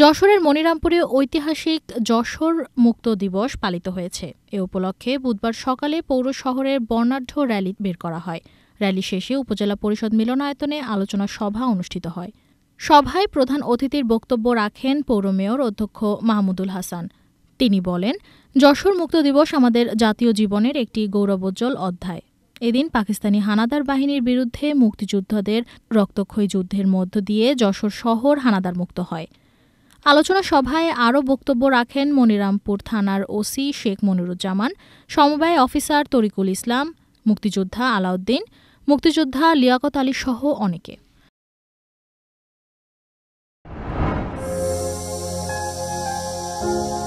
যশোরের মনিরামপুরে ঐতিহাসিক যশোর মুক্ত দিবস পালিত হয়েছে এ উপলক্ষে বুধবার সকালে পৌর শহরের বর্ণাঢ্য র্যালি বের করা হয় র্যালি শেষে উপজেলা পরিষদ মিলনায়তনে আলোচনা সভা অনুষ্ঠিত হয় সভায় প্রধান অতিথির বক্তব্য রাখেন পৌর মেয়র অধ্যক্ষ মাহমুদুল হাসান তিনি বলেন যশোর মুক্ত দিবস আমাদের জাতীয় জীবনের একটি গৌরবোজ্জ্বল অধ্যায় এদিন পাকিস্তানি হানাদার বাহিনীর বিরুদ্ধে মুক্তিযোদ্ধাদের রক্তক্ষয়ী যুদ্ধের মধ্য দিয়ে যশোর শহর হানাদার মুক্ত হয় আলোচনা সভায় আরও বক্তব্য রাখেন মনিরামপুর থানার ওসি শেখ মনিরুজ্জামান সমবায় অফিসার তরিকুল ইসলাম মুক্তিযোদ্ধা আলাউদ্দিন মুক্তিযোদ্ধা লিয়াকত আলী সহ অনেকে thank you